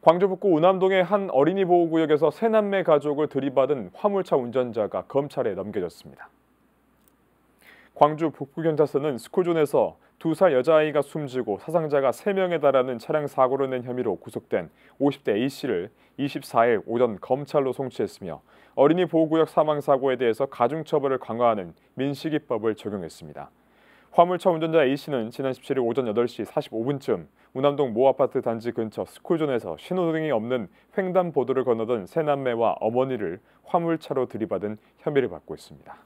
광주 북구 운암동의한 어린이 보호구역에서 세 남매 가족을 들이받은 화물차 운전자가 검찰에 넘겨졌습니다. 광주 북구경찰서는 스쿨존에서 두 살 여자아이가 숨지고 사상자가 3명에 달하는 차량 사고를 낸 혐의로 구속된 50대 A씨를 24일 오전 검찰로 송치했으며 어린이 보호구역 사망사고에 대해서 가중처벌을 강화하는 민식이법을 적용했습니다. 화물차 운전자 A씨는 지난 17일 오전 8시 45분쯤 우남동 모 아파트 단지 근처 스쿨존에서 신호등이 없는 횡단보도를 건너던 세 남매와 어머니를 화물차로 들이받은 혐의를 받고 있습니다.